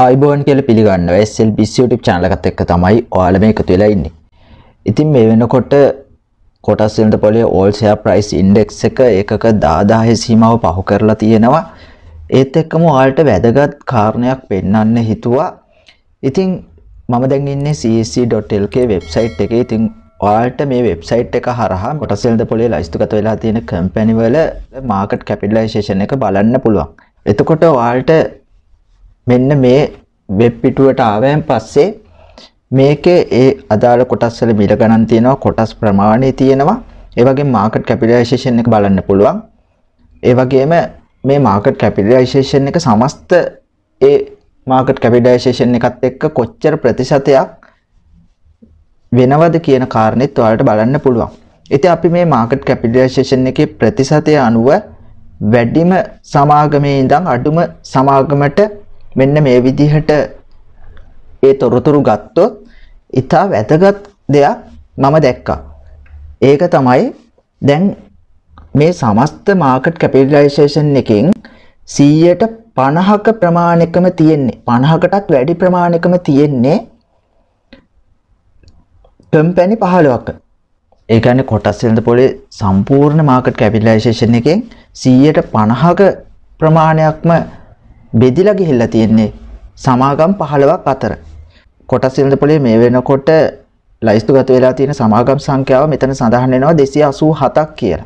අයිබෝන් කියල පිළිගන්න SL YouTube චානලකත් එක්ක තමයි ඔයාල මේ එකතු වෙලා ඉන්නේ. ඉතින් මේ වෙනකොට කොටස් වෙනට පොලේ all share price index එක ඒකක 10000 සීමාව පහු කරලා තියෙනවා. ඒත් එක්කම ඔයාලට වැදගත් කාරණයක් පෙන්වන්න හිතුවා. ඉතින් මම දැන් ඉන්නේ csc.lk වෙබ්සයිට් එකේ. ඉතින් ඔයාලට මේ වෙබ්සයිට් එක හරහා කොටස් වෙනට පොලේ ලයිස්තුගත වෙලා තියෙන කම්පැනි වල market capitalization එක බලන්න පුළුවන්. එතකොට ඔයාලට මෙන්න මේ වෙබ් පිටුවට ආවයන් පස්සේ මේකේ ඒ අදාළ කොටස් වල මිල ගණන් තියෙනවා කොටස් ප්‍රමාණය තියෙනවා ඒ වගේම මාකට් කැපිටලයිසේෂන් එක බලන්න පුළුවන් ඒ වගේම මේ මාකට් කැපිටලයිසේෂන් එක සමස්ත ඒ මාකට් කැපිටලයිසේෂන් එකත් එක්ක කොච්චර ප්‍රතිශතයක් වෙනවද කියන කාරණෙත් ඔයාලට බලන්න පුළුවන්. ඉතින් අපි මේ මාකට් කැපිටලයිසේෂන් එකේ ප්‍රතිශතය අනුව වැඩිම සමාගමේ ඉඳන් අඩුම සමාගමට මෙන්න මේ විදිහට ඒ තොරතුරු ගත්තොත් ඉතා වැදගත් දෙයක් මම දැක්කා. ඒක තමයි දැන් මේ සමස්ත මාකට් කැපිටලයිසේෂන් එකින් සීයට පණහක ප්‍රමාණකම තියෙන්නේ පණහකටත් වැඩි ප්‍රමාණකම තියෙන්නේ කම්පැනි පහළුවක්ක ඒකන කොටස්සිල්ද පොලේ සම්පූර්ණ මාකට් කැපිටලයිසේෂන් එකෙන් සීයට පණහක ප්‍රමාණයක්ම බෙදිලා ගිහිල්ලා තියෙන්නේ සමාගම් 15ක් අතර. කොටස් ඉලන්දපොලේ මේ වෙනකොට ලයිස්තු ගත වෙලා තියෙන සමාගම් සංඛ්‍යාව මෙතන සඳහන් වෙනවා 287ක් කියලා.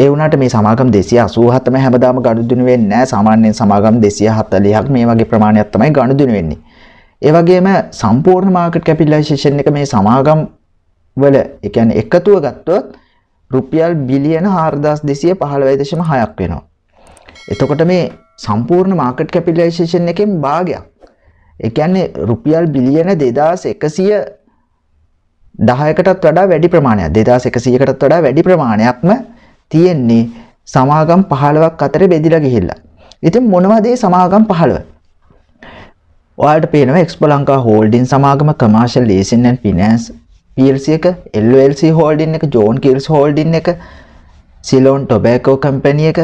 ඒ වුණාට මේ සමාගම් 287ම හැමදාම ගනුදෙනු වෙන්නේ නැහැ. සාමාන්‍යයෙන් සමාගම් 240ක් මේ වගේ ප්‍රමාණයක් තමයි ගනුදෙනු වෙන්නේ. ඒ වගේම සම්පූර්ණ මාකට් කැපිටලයිසේෂන් එක මේ සමාගම් වල ඒ කියන්නේ එකතුව ගත්තොත් රුපියල් බිලියන 4215.6ක් වෙනවා. එතකොට මේ සම්පූර්ණ මාකට් කැපිලයිසේෂන් එකෙන් භාගයක් එකන්නේ රුපියල් බිලියන දෙදස් එකසිය දහයකටත් වඩා වැඩි ප්‍රමාණයක් දෙදස් එකසියකටත් වඩා වැඩි ප්‍රමාණයක්ම තියෙන්නේ සමාගම් පහළවක් අතර බෙදිලා ගිහිල්ලා ඉතින් මොනවදේ සමාගම් පහළව ඔයාට පේනව එක්ස්ප ලංකා හෝල්ඩින් සමාගම කමාශල් ලේසින්න් පිනස් පල්සි එක එල්ල්C හෝල්ඩින් එක ජෝන් කිල්ස් හෝල්ඩින් එක සිලෝන් ටොබෑකෝ කම්පැනිය එක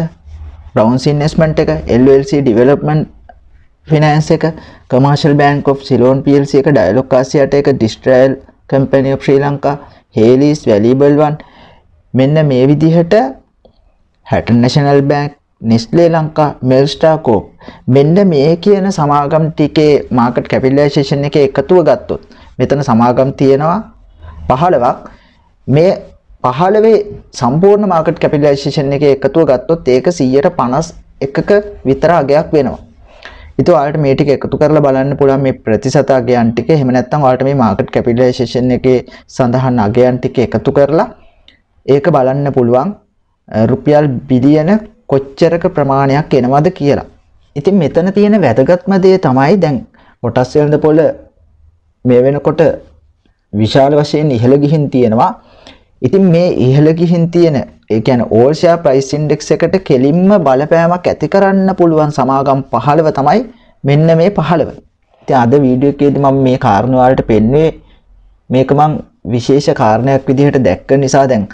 ඩවන්ස් ඉන්වස්මන්ට් එක LLC ඩිවලොප්මන්ට් ෆිනෑන්ස් එක commercial bank of Ceylon PLC එක ඩයිලොක් ආසියට එක ඩිස්ට්‍රයිල් කම්පැනිය ශ්‍රී ලංකා හේලිස් වැලිබල්වන් මෙන්න මේ විදිහට Hatton National bank Nestle Lanka Melstacorp මෙන්න මේ කියන සමාගම් ටිකේ මාකට් කැපිල්ලේශේෂන් එක එකතුව ගත්තොත් මෙතන සමාගම් තියෙනවා පහළවක් මේ 15 සම්පූර්ණ මාකට් කැපිටලයිසේෂන් එකේ එකතුව ගත්තොත් ඒක 151ක විතර අගයක් වෙනවා. ඉතින් ඔයාලට මේ ටික එකතු කරලා බලන්න පුළුවන් මේ ප්‍රතිශත අගයන් ටික. එහෙම නැත්නම් ඔයාලට මේ මාකට් කැපිටලයිසේෂන් එකේ සඳහන් අගයන් ටික එකතු කරලා ඒක බලන්න පුළුවන් රුපියල් බිලියන කොච්චරක ප්‍රමාණයක් එනවද කියලා. ඉතින් මෙතන තියෙන වැදගත්ම දේ තමයි දැන් කොටස් වෙළඳපොළ මේ වෙනකොට විශාල වශයෙන් ඉහළ ගිහින් තියෙනවා. ඉතින් මේ ඉහළ ගිහින් තියෙන ඒ කියන්නේ ඕල් ෂෙයා ප්‍රයිස් ඉන්ඩෙක්ස් එකට කෙලින්ම බලපෑමක් ඇති කරන්න පුළුවන් සමාගම් 15 තමයි මෙන්න මේ 15. ඉතින් අද වීඩියෝ එකේදී මම මේ කාරණා වලට පෙන්වුවේ මේක මම විශේෂ කාරණයක් විදිහට දැක්ක නිසා දැන්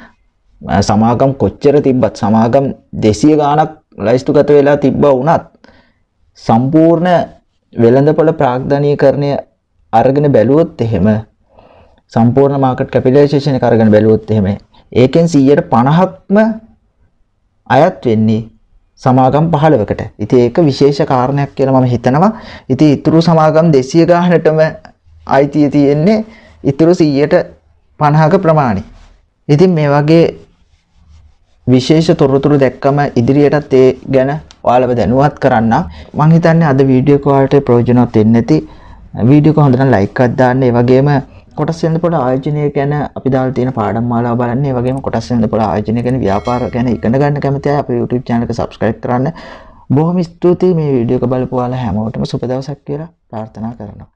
සමාගම් කොච්චර තිබ්බත් සමාගම් 200 ගාණක් ලයිස්තුගත වෙලා තිබ්බා වුණත් සම්පූර්ණ වෙළඳපොළ ප්‍රාග්ධනීකරණය අරගෙන බැලුවොත් එහෙම සම්පූර්ණ මාකට් කැපිටලයිසේෂන් එක අරගෙන බැලුවොත් එහෙම ඒකෙන් 150ක්ම අයත් වෙන්නේ සමාගම් 15කට. ඉතින් ඒක විශේෂ කාරණයක් කියලා මම හිතනවා. ඉතින් ඊතුරු සමාගම් 200 ගානටම අයිතිය තියෙන්නේ ඊතුරු 150ක ප්‍රමාණය. ඉතින් මේ වගේ විශේෂ තොරතුරු දැක්කම ඉදිරියටත් ඒ ගැන ඔයාලව දැනුවත් කරන්න මං හිතන්නේ අද වීඩියෝ කෝල්ට ප්‍රයෝජනවත් වෙන්නේ නැති වීඩියෝ එක හොඳට ලයික් එකක් දාන්න ඒ වගේම කොටස් වෙනදපොළ ආයෝජනය ගැන අපි දාලා තියෙන පාඩම් මාලාව බලන්න. ඒ වගේම කොටස් වෙනදපොළ ආයෝජනය ගැන ව්‍යාපාර ගැන ඉගෙන ගන්න කැමති අය අපේ YouTube channel එක subscribe කරන්න. බොහොම ස්තුතියි මේ වීඩියෝ එක බලපුවාලා හැමෝටම සුබ දවසක් කියලා ප්‍රාර්ථනා කරනවා.